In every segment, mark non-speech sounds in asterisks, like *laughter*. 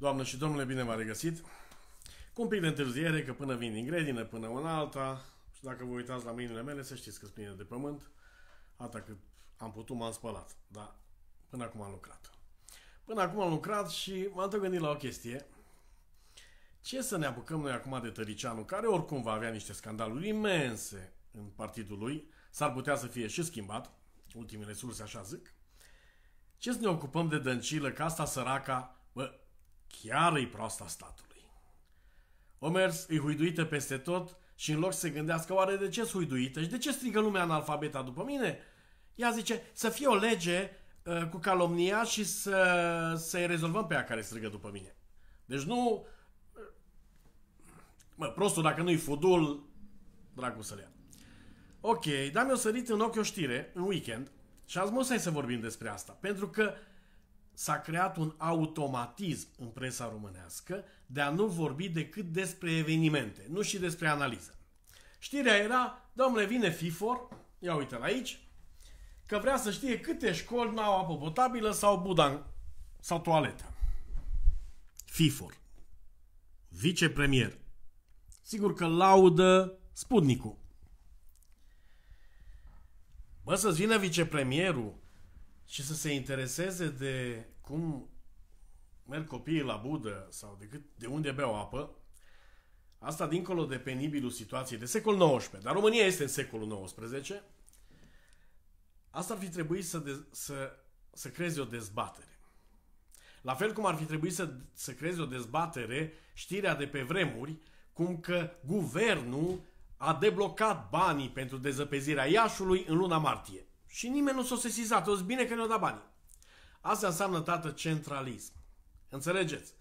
Doamne și domnule, bine v a regăsit! Cu un pic de întârziere, că până vin din grădină, până în alta, și dacă vă uitați la mâinile mele, să știți că sunt de pământ, atât cât am putut, m-am spălat, dar până acum am lucrat. Până acum am lucrat și m-am tot gândit la o chestie. Ce să ne apucăm noi acum de Tăricianu, care oricum va avea niște scandaluri imense în partidul lui, s-ar putea să fie și schimbat, ultimele surse așa zic, ce să ne ocupăm de dăncilă, că asta săraca, bă, Chiar îi proasta statului. Omers îi huiduită peste tot și în loc să se gândească oare de ce huiduită și de ce strigă lumea alfabeta după mine, ea zice să fie o lege uh, cu calomnia și să, să-i rezolvăm pe ea care strigă după mine. Deci nu... Mă, prostul, dacă nu-i fudul, dracu să-l ia. Ok, dar mi-a sărit în ochi o știre în weekend și azi mă să vorbim despre asta, pentru că s-a creat un automatism în presa românească de a nu vorbi decât despre evenimente, nu și despre analiză. Știrea era, domnule, vine FIFOR, ia uite-l aici, că vrea să știe câte școli n-au apă potabilă sau budan sau toaletă. FIFOR, vicepremier, sigur că laudă Sputnicul. Bă, să-ți vină vicepremierul și să se intereseze de cum merg copiii la budă sau de, cât, de unde beau apă, asta dincolo de penibilul situației de secol XIX, dar România este în secolul XIX, asta ar fi trebuit să, de, să, să creeze o dezbatere. La fel cum ar fi trebuit să, să creeze o dezbatere știrea de pe vremuri, cum că guvernul a deblocat banii pentru dezăpezirea Iașului în luna martie. Și nimeni nu s-a sesizat. O bine că ne-au dat banii. Asta înseamnă, tată, centralism. Înțelegeți?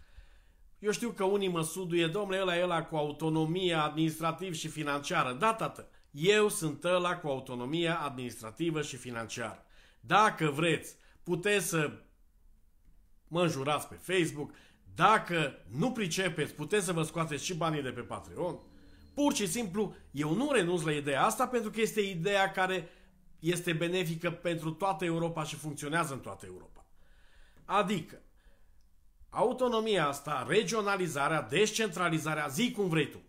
Eu știu că unii mă suduie, domnule, ăla e ăla cu autonomie administrativ și financiară. Da, tată, eu sunt ăla cu autonomia administrativă și financiară. Dacă vreți, puteți să mă înjurați pe Facebook, dacă nu pricepeți, puteți să vă scoateți și banii de pe Patreon. Pur și simplu, eu nu renunț la ideea asta pentru că este ideea care este benefică pentru toată Europa și funcționează în toată Europa. Adică, autonomia asta, regionalizarea, descentralizarea, zi cum vrei tu,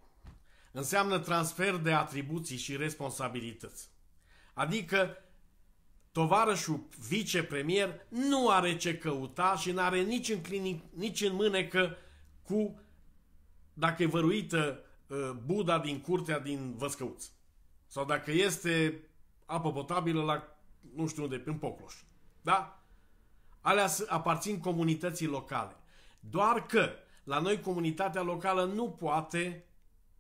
înseamnă transfer de atribuții și responsabilități. Adică, tovarășul vicepremier nu are ce căuta și nu are nici în, clinic, nici în mânecă cu, dacă e văruită uh, Buda din curtea din Văscăuț. Sau dacă este apă potabilă la nu știu unde, prin Pocloș. Da? Alea aparțin comunității locale. Doar că la noi comunitatea locală nu poate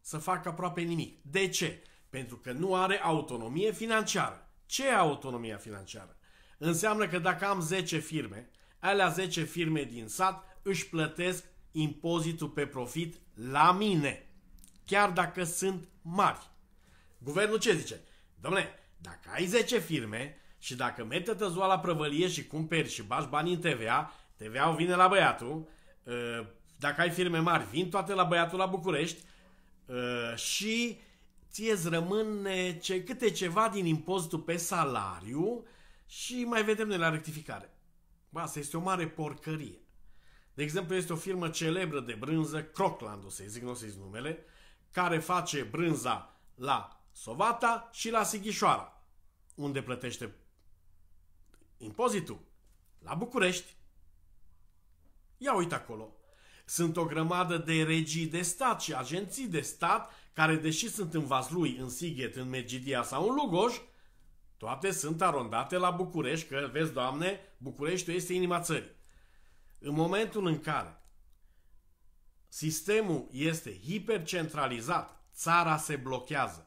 să facă aproape nimic. De ce? Pentru că nu are autonomie financiară. Ce e autonomia financiară? Înseamnă că dacă am 10 firme, alea 10 firme din sat își plătesc impozitul pe profit la mine. Chiar dacă sunt mari. Guvernul ce zice? Domne, dacă ai 10 firme și dacă mete tăzua la prăvălie și cumperi și bași bani în TVA, TVA-ul vine la băiatul, ă, dacă ai firme mari, vin toate la băiatul la București ă, și ție îți rămâne ce, câte ceva din impozitul pe salariu și mai vedem noi la rectificare. Ba, asta este o mare porcărie. De exemplu, este o firmă celebră de brânză, o să-i zic, nu o să numele, care face brânza la Sovata și la Sighișoara, unde plătește impozitul. La București. Ia uite acolo. Sunt o grămadă de regii de stat și agenții de stat care, deși sunt în Vaslui, în Sighet, în Megidia sau în Lugoj, toate sunt arondate la București, că, vezi, Doamne, Bucureștiul este inima țării. În momentul în care sistemul este hipercentralizat, țara se blochează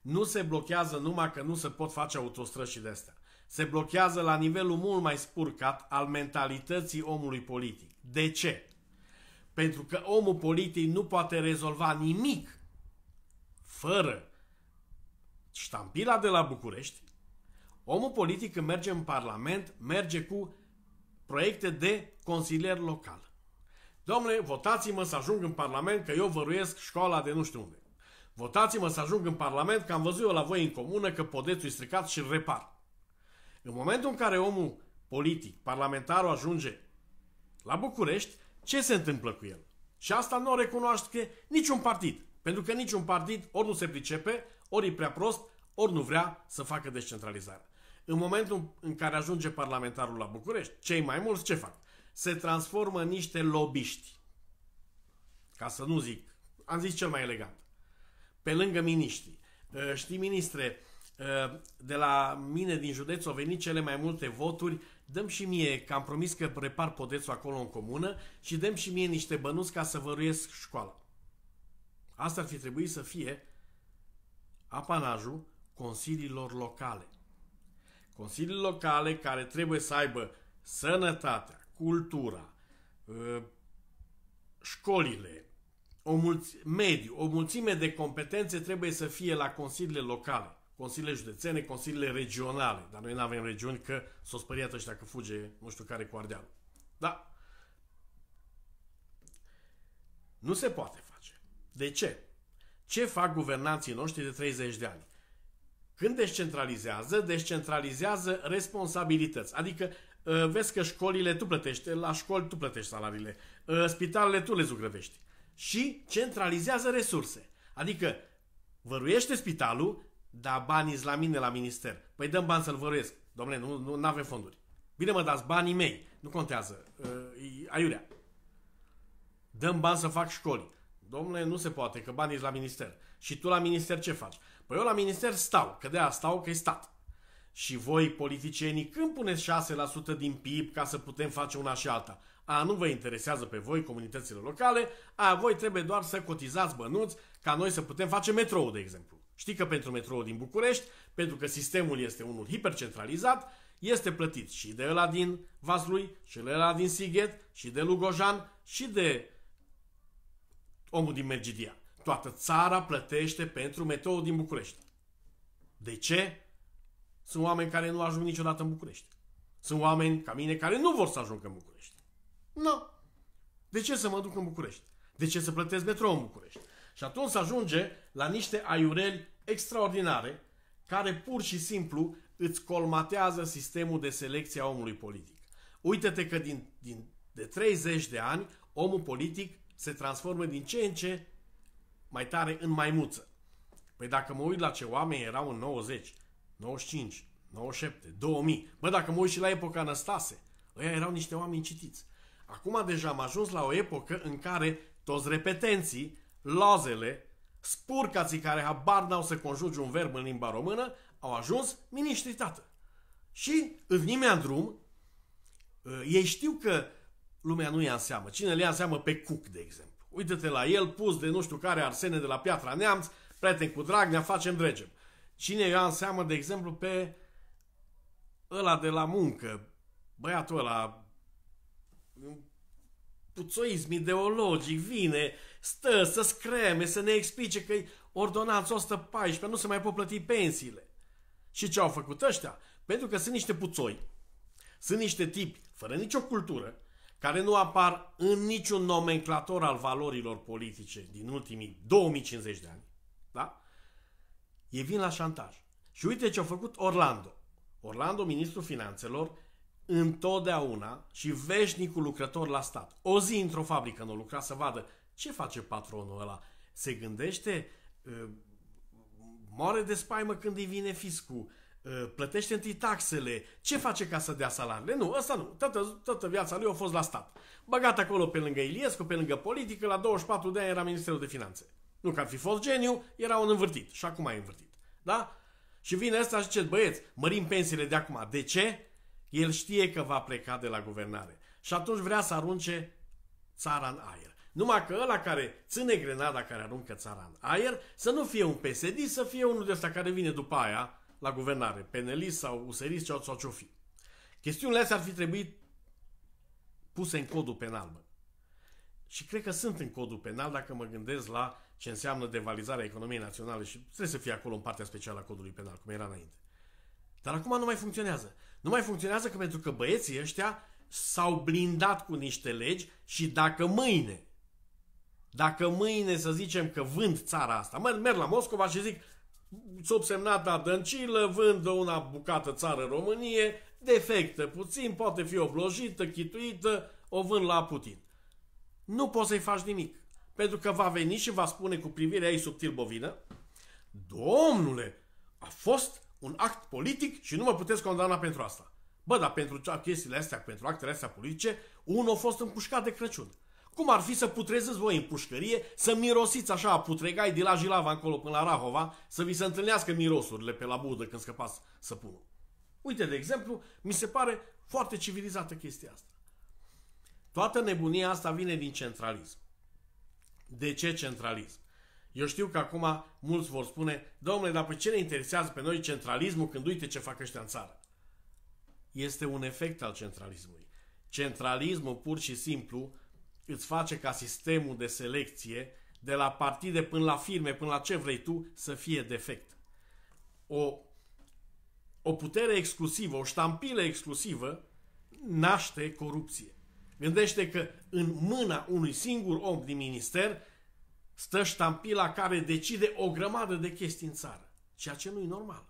nu se blochează numai că nu se pot face autostrăzi și de-astea. Se blochează la nivelul mult mai spurcat al mentalității omului politic. De ce? Pentru că omul politic nu poate rezolva nimic fără ștampila de la București, omul politic când merge în Parlament, merge cu proiecte de consilier local. Domnule, votați-mă să ajung în Parlament că eu văruiesc școala de nu știu unde. Votați-mă să ajung în Parlament, că am văzut eu la voi în comună că podețul e stricat și repar. În momentul în care omul politic, parlamentarul ajunge la București, ce se întâmplă cu el? Și asta nu o recunoaște niciun partid. Pentru că niciun partid ori nu se pricepe, ori e prea prost, ori nu vrea să facă descentralizare. În momentul în care ajunge parlamentarul la București, cei mai mulți ce fac? Se transformă în niște lobiști. Ca să nu zic, am zis cel mai elegant pe lângă miniștri. Ă, știi, ministre, ă, de la mine din județ au venit cele mai multe voturi, dăm și mie, că am promis că repar podețul acolo în comună și dăm și mie niște bănuți ca să văruiesc școala. Asta ar fi trebuit să fie apanajul consiliilor locale. Consiliile locale care trebuie să aibă sănătatea, cultura, ă, școlile, o mulți, mediu, o mulțime de competențe trebuie să fie la consiliile locale, consiliile județene, consiliile regionale, dar noi nu avem regiuni că s-o spăriat ăștia că fuge nu știu care cu Ardeal. Da. Nu se poate face. De ce? Ce fac guvernanții noștri de 30 de ani? Când descentralizează, descentralizează responsabilități. Adică ă, vezi că școlile tu plătești, la școli tu plătești salariile, ă, spitalele tu le zugrăvești și centralizează resurse. Adică văruiește spitalul, dar banii la mine la minister. Păi dăm bani să-l văruiesc. Domnule, nu, nu avem fonduri. Bine mă dați banii mei. Nu contează. Uh, aiurea. Dăm bani să fac școli. Domnule, nu se poate, că banii la minister. Și tu la minister ce faci? Păi eu la minister stau, că de asta stau, că e stat. Și voi, politicienii, când puneți 6% din PIB ca să putem face una și alta? A nu vă interesează pe voi comunitățile locale, a voi trebuie doar să cotizați bănuți ca noi să putem face metrou, de exemplu. Știi că pentru metrou din București, pentru că sistemul este unul hipercentralizat, este plătit și de ăla din Vaslui, și de ăla din Sighet, și de Lugojan, și de omul din Mergidia. Toată țara plătește pentru metrou din București. De ce? Sunt oameni care nu ajung niciodată în București. Sunt oameni ca mine care nu vor să ajungă în București. Nu. De ce să mă duc în București? De ce să plătesc metrou în București? Și atunci ajunge la niște aiureli extraordinare care pur și simplu îți colmatează sistemul de selecție a omului politic. Uită-te că din, din, de 30 de ani omul politic se transformă din ce în ce mai tare în maimuță. Păi dacă mă uit la ce oameni erau în 90, 95, 97, 2000, bă, dacă mă uit și la epoca Năstase, ăia erau niște oameni citiți. Acum deja am ajuns la o epocă în care toți repetenții, lozele, spurcații care habar n-au să conjugi un verb în limba română, au ajuns miniștri tată. Și în nimea în drum, ă, ei știu că lumea nu ia în seamă. Cine le ia în seamă pe Cuc, de exemplu. Uită-te la el, pus de nu știu care arsene de la Piatra Neamț, prieten cu drag, ne facem dregem. Cine ia în seamă, de exemplu, pe ăla de la muncă, băiatul ăla puțoism ideologic vine, stă să screme, să ne explice că ordonanța 114 nu se mai pot plăti pensiile. Și ce au făcut ăștia? Pentru că sunt niște puțoi, sunt niște tipi fără nicio cultură, care nu apar în niciun nomenclator al valorilor politice din ultimii 2050 de ani. Da? Ei vin la șantaj. Și uite ce a făcut Orlando. Orlando, ministrul finanțelor, întotdeauna și veșnicul lucrător la stat. O zi într-o fabrică nu lucra să vadă ce face patronul ăla. Se gândește, ă, moare de spaimă când îi vine fiscul, ă, plătește întâi taxele, ce face ca să dea salariile? Nu, ăsta nu, toată, toată viața lui a fost la stat. Băgat acolo pe lângă Iliescu, pe lângă politică, la 24 de ani era Ministerul de Finanțe. Nu că ar fi fost geniu, era un învârtit și acum e învârtit. Da? Și vine ăsta și zice, băieți, mărim pensiile de acum. De ce? El știe că va pleca de la guvernare și atunci vrea să arunce țara în aer. Numai că ăla care ține grenada care aruncă țara în aer să nu fie un PSD, să fie unul de ăsta care vine după aia la guvernare, penelist sau userist sau, ce-o fi. Chestiunile astea ar fi trebuit puse în codul penal, mă. Și cred că sunt în codul penal dacă mă gândesc la ce înseamnă devalizarea economiei naționale și trebuie să fie acolo în partea specială a codului penal, cum era înainte. Dar acum nu mai funcționează. Nu mai funcționează că pentru că băieții ăștia s-au blindat cu niște legi și dacă mâine, dacă mâine să zicem că vând țara asta, merg, merg la Moscova și zic la dăncilă, vând una bucată țară Românie, defectă puțin, poate fi oblojită, chituită, o vând la Putin. Nu poți să-i faci nimic. Pentru că va veni și va spune cu privirea ei subtil bovină, Domnule, a fost un act politic și nu mă puteți condamna pentru asta. Bă, dar pentru chestiile astea, pentru actele astea politice, unul a fost împușcat de Crăciun. Cum ar fi să putrezeți voi în pușcărie, să mirosiți așa a putregai de la Jilava încolo până la Rahova, să vi se întâlnească mirosurile pe la budă când scăpați săpunul? Uite, de exemplu, mi se pare foarte civilizată chestia asta. Toată nebunia asta vine din centralism. De ce centralism? Eu știu că acum mulți vor spune, domnule, dar pe ce ne interesează pe noi centralismul când uite ce fac ăștia în țară? Este un efect al centralismului. Centralismul pur și simplu îți face ca sistemul de selecție de la partide până la firme, până la ce vrei tu, să fie defect. O, o putere exclusivă, o ștampilă exclusivă naște corupție. Gândește că în mâna unui singur om din minister stă ștampila care decide o grămadă de chestii în țară. Ceea ce nu e normal.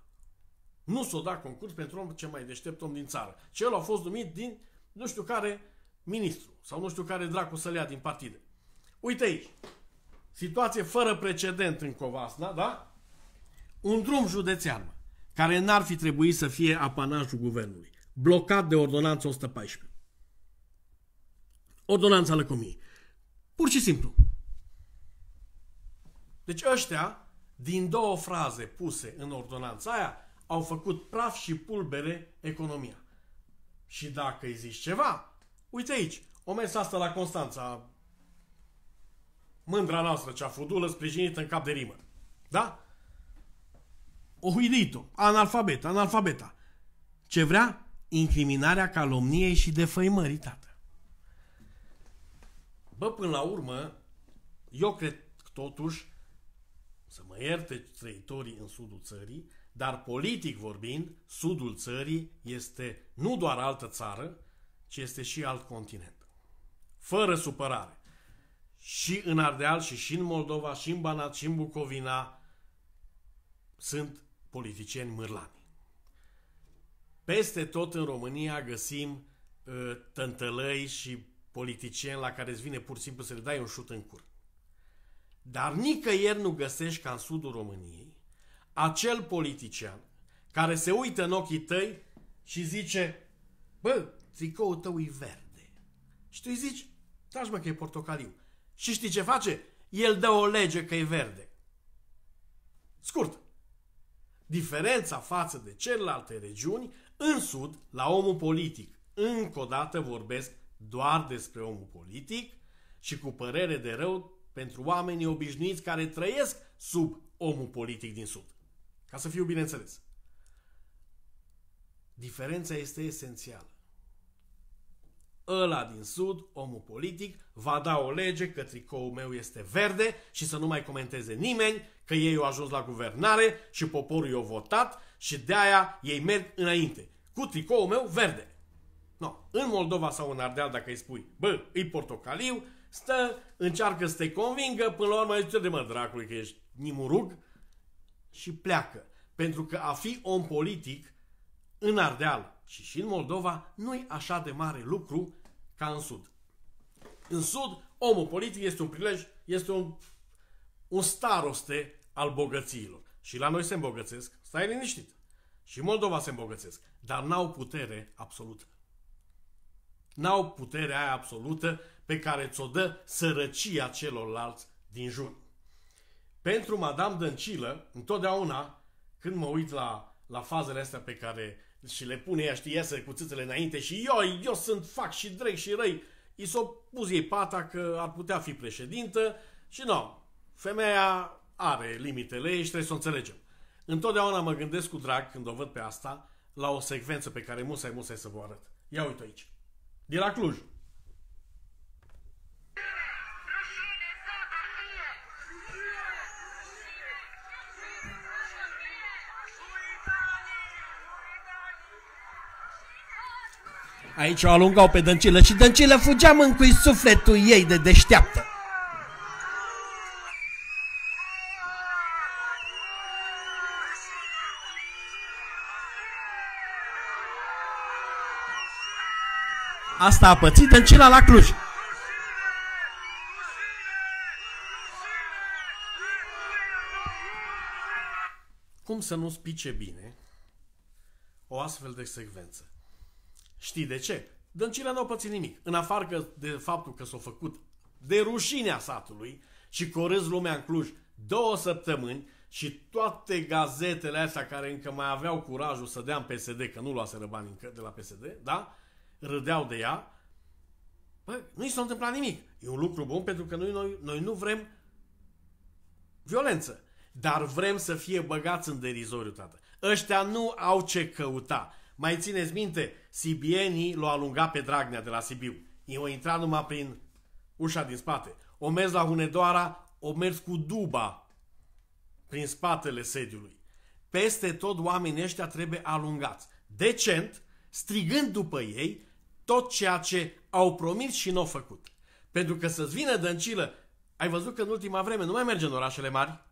Nu s-o da concurs pentru om ce mai deștept om din țară. Cel a fost numit din nu știu care ministru sau nu știu care dracu să l ia din partide. Uite aici, situație fără precedent în Covasna, da? Un drum județean, care n-ar fi trebuit să fie apanajul guvernului, blocat de ordonanța 114. Ordonanța lăcomiei. Pur și simplu, deci ăștia, din două fraze puse în ordonanța aia, au făcut praf și pulbere economia. Și dacă îi zici ceva, uite aici, o mers asta la Constanța, mândra noastră cea fudulă sprijinită în cap de rimă. Da? O huidito, o analfabet, analfabeta. Ce vrea? Incriminarea calomniei și defăimării, tată. Bă, până la urmă, eu cred totuși să mă ierte trăitorii în sudul țării, dar politic vorbind, sudul țării este nu doar altă țară, ci este și alt continent. Fără supărare. Și în Ardeal, și, și în Moldova, și în Banat, și în Bucovina sunt politicieni mârlani. Peste tot în România găsim uh, tântălăi și politicieni la care îți vine pur și simplu să le dai un șut în cur. Dar nicăieri nu găsești ca în sudul României acel politician care se uită în ochii tăi și zice bă, tricoul tău e verde. Și tu îi zici, tragi mă că e portocaliu. Și știi ce face? El dă o lege că e verde. Scurt. Diferența față de celelalte regiuni, în Sud, la omul politic, încă o dată vorbesc doar despre omul politic și cu părere de rău pentru oamenii obișnuiți care trăiesc sub omul politic din Sud. Ca să fiu bineînțeles. Diferența este esențială. Ăla din Sud, omul politic, va da o lege că tricoul meu este verde și să nu mai comenteze nimeni că ei au ajuns la guvernare și poporul i-a votat și de-aia ei merg înainte. Cu tricoul meu verde. No, în Moldova sau în Ardeal, dacă îi spui, bă, îi portocaliu, stă, încearcă să te convingă, până la urmă zice, de mă dracului că ești nimurug și pleacă. Pentru că a fi om politic în Ardeal și și în Moldova nu-i așa de mare lucru ca în Sud. În Sud, omul politic este un prilej, este un, un staroste al bogățiilor. Și la noi se îmbogățesc, stai liniștit. Și Moldova se îmbogățesc, dar n-au putere absolută. N-au puterea aia absolută pe care ți-o dă sărăcia celorlalți din jur. Pentru Madame Dăncilă, întotdeauna, când mă uit la, la fazele astea pe care și le pune ea, știi, iese cu țâțele înainte și eu, eu sunt, fac și drec și răi, i s-o pus ei pata că ar putea fi președintă și nu, femeia are limitele ei și trebuie să o înțelegem. Întotdeauna mă gândesc cu drag când o văd pe asta la o secvență pe care musai musai să vă arăt. Ia uite aici. De la Cluj. Aici o alungau pe Dăncilă și Dăncilă fugea mâncui sufletul ei de deșteaptă. Asta a pățit Dăncilă la Cluj. Cum să nu spice bine o astfel de secvență? Știi de ce? Dăncilea nu au pățit nimic. În afară că de faptul că s-a făcut de rușinea satului și corâz lumea în Cluj două săptămâni și toate gazetele astea care încă mai aveau curajul să dea în PSD, că nu luase bani încă de la PSD, da? Râdeau de ea. Bă, nu i s-a întâmplat nimic. E un lucru bun pentru că noi, noi, noi nu vrem violență. Dar vrem să fie băgați în derizoriu, tată. Ăștia nu au ce căuta. Mai țineți minte, Sibienii l-au alungat pe Dragnea de la Sibiu. au intrat numai prin ușa din spate. O mers la Hunedoara, o mers cu duba prin spatele sediului. Peste tot oamenii ăștia trebuie alungați. Decent, strigând după ei tot ceea ce au promis și nu au făcut. Pentru că să-ți vină dăncilă, ai văzut că în ultima vreme nu mai merge în orașele mari?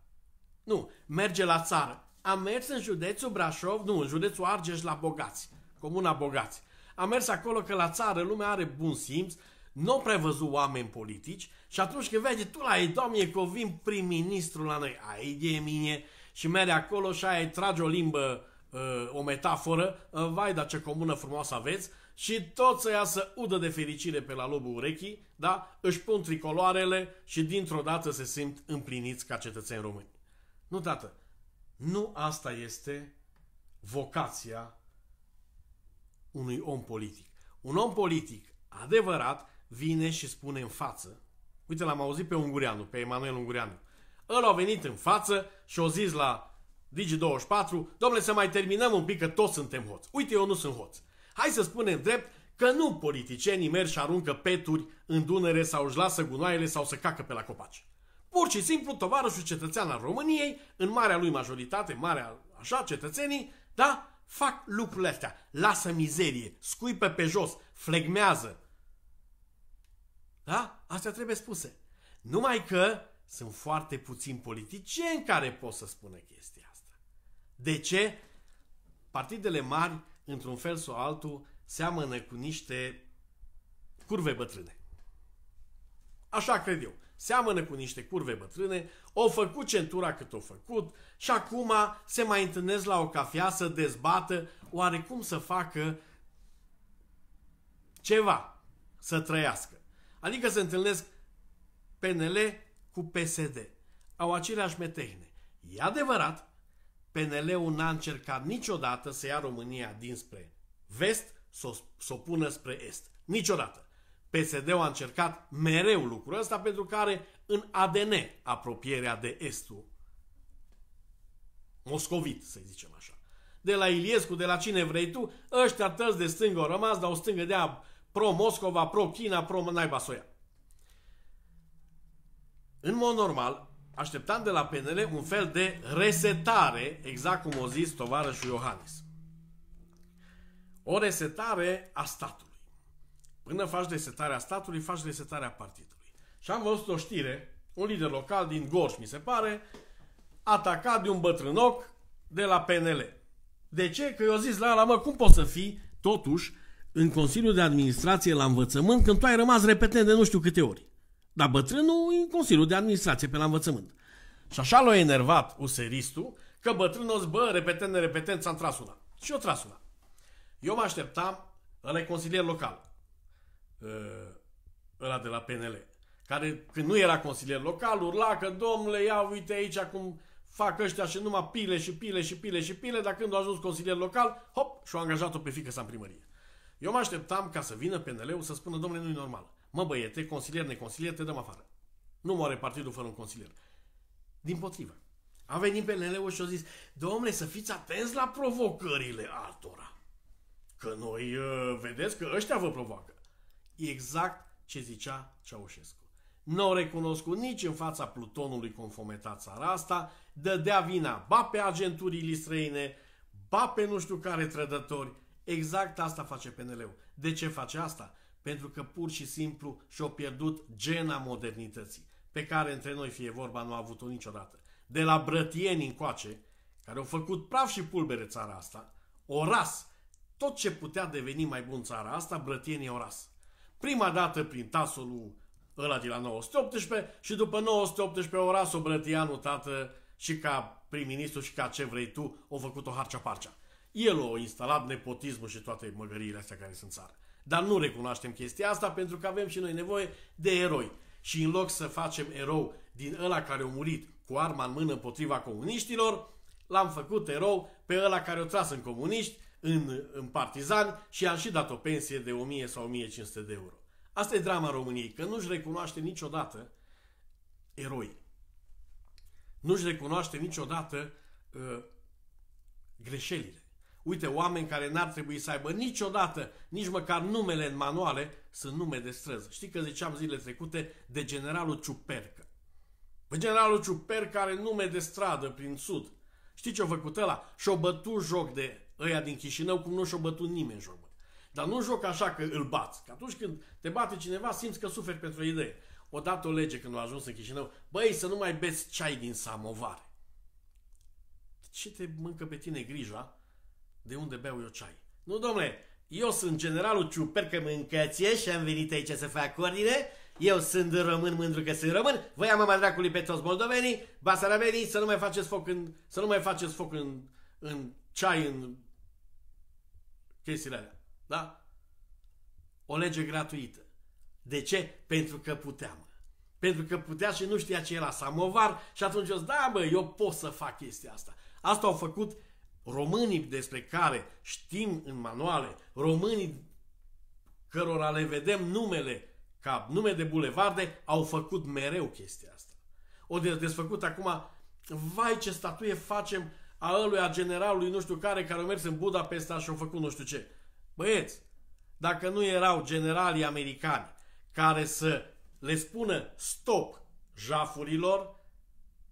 Nu, merge la țară. Am mers în județul Brașov, nu, în județul Argeș la Bogați, comuna Bogați. Am mers acolo că la țară lumea are bun simț, nu au prevăzut oameni politici și atunci când vede tu la ei, doamne, că vin prim-ministru la noi, ai de mine și merge acolo și ai trage o limbă, uh, o metaforă, uh, vai, dar ce comună frumoasă aveți, și tot să iasă udă de fericire pe la lobul urechii, da? Își pun tricoloarele și dintr-o dată se simt împliniți ca cetățeni români. Nu, tată, nu asta este vocația unui om politic. Un om politic adevărat vine și spune în față. Uite, l-am auzit pe Ungureanu, pe Emanuel Ungureanu. El a venit în față și a zis la Digi24, domnule să mai terminăm un pic că toți suntem hoți. Uite, eu nu sunt hoț. Hai să spunem drept că nu politicienii merg și aruncă peturi în Dunăre sau își lasă gunoaiele sau să cacă pe la copaci. Pur și simplu, tovarășul cetățean al României, în marea lui majoritate, marea, așa, cetățenii, da, fac lucrurile astea. Lasă mizerie, scuipă pe jos, flegmează. Da? Astea trebuie spuse. Numai că sunt foarte puțini politicieni care pot să spună chestia asta. De ce? Partidele mari, într-un fel sau altul, seamănă cu niște curve bătrâne. Așa cred eu. Seamănă cu niște curve bătrâne, o făcut centura cât o făcut și acum se mai întâlnesc la o cafea să dezbată oare cum să facă ceva, să trăiască. Adică se întâlnesc PNL cu PSD. Au aceleași metehne. E adevărat, PNL-ul n-a încercat niciodată să ia România dinspre vest, să o, pună spre est. Niciodată. PSD-ul a încercat mereu lucrul ăsta pentru care în ADN apropierea de estul moscovit, să zicem așa. De la Iliescu, de la cine vrei tu, ăștia tăți de stângă au rămas, dar o stângă de a pro-Moscova, pro-China, pro-naiba soia. În mod normal, așteptam de la PNL un fel de resetare, exact cum o zis tovarășul Iohannis. O resetare a statului. Până faci desetarea statului, faci desetarea partidului. Și am văzut o știre, un lider local din Gorj, mi se pare, atacat de un bătrânoc de la PNL. De ce? Că eu zis la ala, mă, cum poți să fii, totuși, în Consiliul de Administrație la învățământ, când tu ai rămas repetent de nu știu câte ori. Dar bătrânul e în Consiliul de Administrație pe la învățământ. Și așa l-a enervat useristul, că bătrânul zic, bă, repetent, repetent, ți-am tras una. Și eu tras una. Eu mă așteptam, ăla e consilier local. Uh, ăla de la PNL, care când nu era consilier local urla că domnule ia uite aici cum fac ăștia și numai pile și pile și pile și pile, dar când a ajuns consilier local, hop, și-a angajat-o pe fică sa în primărie. Eu mă așteptam ca să vină PNL-ul să spună, domnule, nu-i normal. Mă băiete, consilier, neconsilier, te dăm afară. Nu moare partidul fără un consilier. Din potrivă. A venit PNL-ul și a zis, domnule, să fiți atenți la provocările altora. Că noi, uh, vedeți că ăștia vă provoacă. Exact ce zicea Ceaușescu. Nu au recunoscut nici în fața plutonului confometat țara asta, dădea vina ba pe agenturile străine, ba pe nu știu care trădători. Exact asta face PNL-ul. De ce face asta? Pentru că pur și simplu și-au pierdut gena modernității, pe care între noi fie vorba nu a avut-o niciodată. De la brătieni încoace, care au făcut praf și pulbere țara asta, o ras tot ce putea deveni mai bun țara asta, brătienii o ras. Prima dată prin tasul ăla de la 918 și după 918 s-o Brătianu, tată, și ca prim-ministru și ca ce vrei tu, o făcut-o harcea-parcea. El o instalat nepotismul și toate măgăriile astea care sunt țară. Dar nu recunoaștem chestia asta pentru că avem și noi nevoie de eroi. Și în loc să facem erou din ăla care a murit cu arma în mână împotriva comuniștilor, l-am făcut erou pe ăla care o tras în comuniști în, în partizan și i-am și dat o pensie de 1000 sau 1500 de euro. Asta e drama României, că nu-și recunoaște niciodată eroi. Nu-și recunoaște niciodată uh, greșelile. Uite, oameni care n-ar trebui să aibă niciodată, nici măcar numele în manuale, sunt nume de străzi. Știi că ziceam zilele trecute de generalul Ciupercă. Bă, generalul Ciupercă are nume de stradă prin sud. Știi ce-a făcut ăla? Și-a bătut joc de ăia din Chișinău cum nu și-o bătut nimeni în joc. Dar nu joc așa că îl bați. Că atunci când te bate cineva, simți că suferi pentru o idee. Odată o lege când a ajuns în Chișinău, băi, să nu mai beți ceai din samovar. Ce te mâncă pe tine grija? De unde beau eu ceai? Nu, domnule, eu sunt generalul Ciupercă Mâncăție și am venit aici să fac ordine. Eu sunt român mândru că sunt român. Voi am dracului pe toți moldovenii, basarabenii, să nu mai faceți foc în, să nu mai faceți foc în, în ceai, în chestiile alea. Da? O lege gratuită. De ce? Pentru că puteam. Pentru că putea și nu știa ce era samovar și atunci eu zic, da bă, eu pot să fac chestia asta. Asta au făcut românii despre care știm în manuale, românii cărora le vedem numele ca nume de bulevarde, au făcut mereu chestia asta. O desfăcut acum, vai ce statuie facem a ăluia generalului, nu știu care, care a mers în Budapesta și a făcut nu știu ce. Băieți, dacă nu erau generalii americani care să le spună stop jafurilor,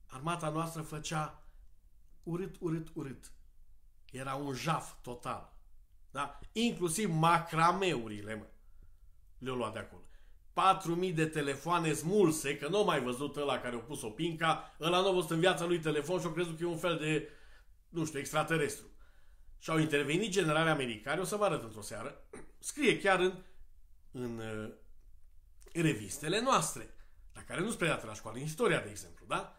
armata noastră făcea urât, urât, urât. Era un jaf total. Da? Inclusiv macrameurile, mă. Le-au luat de acolo. 4.000 de telefoane smulse, că nu mai văzut ăla care a pus o pinca, ăla nu a văzut în viața lui telefon și a crezut că e un fel de nu știu, extraterestru. Și au intervenit generali americani, o să vă arăt într-o seară, *clears throat* scrie chiar în, în uh, revistele noastre, la care nu-ți la școală, în istoria, de exemplu, da?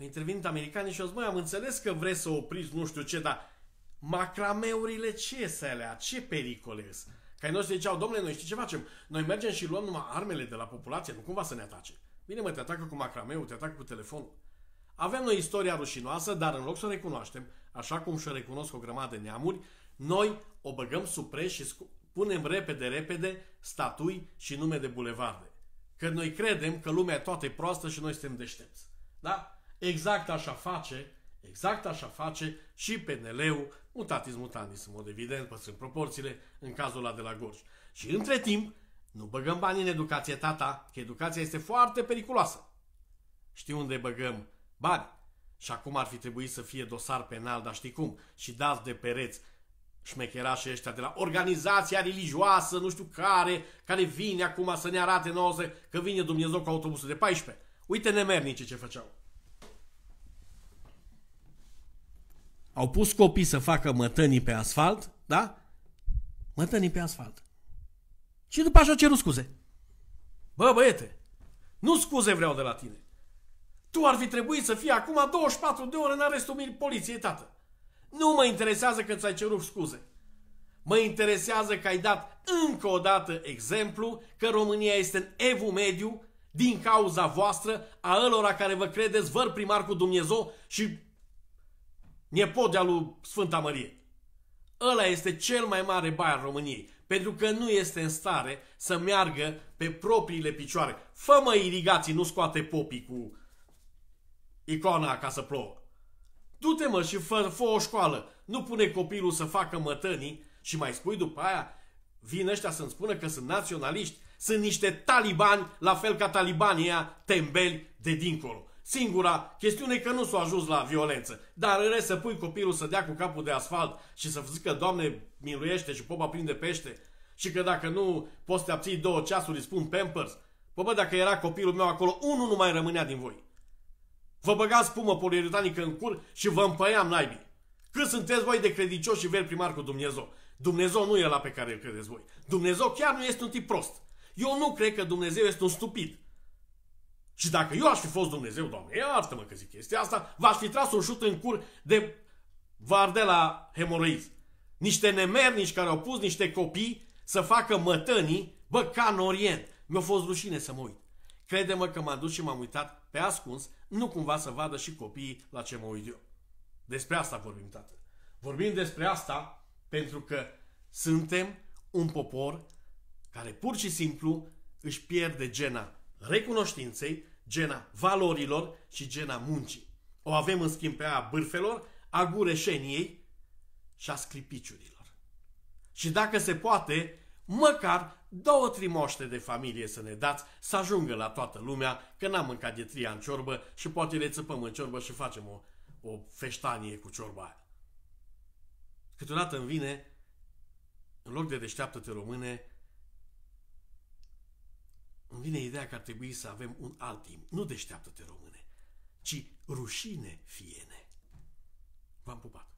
Au intervenit americani și au zis, am înțeles că vreți să opriți nu știu ce, dar macrameurile ce sunt alea? Ce pericole sunt? Că ai noștri ziceau, domnule, noi știi ce facem? Noi mergem și luăm numai armele de la populație, nu cumva să ne atace. Bine, mă, te atacă cu macrameu, te atacă cu telefonul. Avem noi istoria rușinoasă, dar în loc să o recunoaștem, așa cum și-o recunosc o grămadă de neamuri, noi o băgăm sub preș și punem repede, repede statui și nume de bulevarde. Că noi credem că lumea toată e proastă și noi suntem deștepți. Da? Exact așa face, exact așa face și PNL-ul, mutatis mutandis, în mod evident, păstrând proporțiile, în cazul ăla de la Gorj. Și între timp, nu băgăm bani în educație, tata, că educația este foarte periculoasă. Știi unde băgăm Bani. Și acum ar fi trebuit să fie dosar penal, dar știi cum? Și dați de pereți șmecherașii ăștia de la organizația religioasă, nu știu care, care vine acum să ne arate nouă că vine Dumnezeu cu autobusul de 14. Uite nemernice ce făceau. Au pus copii să facă mătănii pe asfalt, da? Mătănii pe asfalt. Și după așa ceru scuze. Bă, băiete, nu scuze vreau de la tine. Tu ar fi trebuit să fii acum 24 de ore în arestul poliției, tată. Nu mă interesează că ți-ai cerut scuze. Mă interesează că ai dat încă o dată exemplu că România este în evul mediu din cauza voastră, a ălora care vă credeți văr primar cu Dumnezeu și nepot lui Sfânta Mărie. Ăla este cel mai mare bai al României, pentru că nu este în stare să meargă pe propriile picioare. Fă mă irigații, nu scoate popii cu icoana ca să plouă. Du-te mă și fă, fă o școală, nu pune copilul să facă mătănii și mai spui după aia, vin ăștia să-mi spună că sunt naționaliști, sunt niște talibani, la fel ca talibanii aia, tembeli de dincolo. Singura chestiune că nu s-a ajuns la violență, dar în rest să pui copilul să dea cu capul de asfalt și să zică, Doamne, miluiește și popa prinde pește și că dacă nu poți să te abții două ceasuri, spun Pampers. Bă, bă, dacă era copilul meu acolo, unul nu mai rămânea din voi. Vă băgați spumă poliuretanică în cur și vă împăiam naibii. Cât sunteți voi de credincioși și veri primar cu Dumnezeu? Dumnezeu nu e la pe care îl credeți voi. Dumnezeu chiar nu este un tip prost. Eu nu cred că Dumnezeu este un stupid. Și dacă eu aș fi fost Dumnezeu, doamne, iartă-mă că zic chestia asta, v-aș fi tras un șut în cur de varde la hemoroizi. Niște nemernici care au pus niște copii să facă mătănii, bă, ca în Orient. Mi-a fost rușine să mă uit. Crede-mă că m-am dus și m-am uitat pe ascuns, nu cumva să vadă și copiii la ce mă uit eu. Despre asta vorbim, tată. Vorbim despre asta pentru că suntem un popor care pur și simplu își pierde gena recunoștinței, gena valorilor și gena muncii. O avem în schimb pe aia bârfelor, a gureșeniei și a sclipiciurilor. Și dacă se poate, măcar două trimoște de familie să ne dați să ajungă la toată lumea, că n-am mâncat de tria în ciorbă și poate le țăpăm în ciorbă și facem o, o feștanie cu ciorba aia. Câteodată îmi vine, în loc de deșteaptă-te române, îmi vine ideea că ar trebui să avem un alt timp, nu deșteaptă-te române, ci rușine fiene. V-am pupat!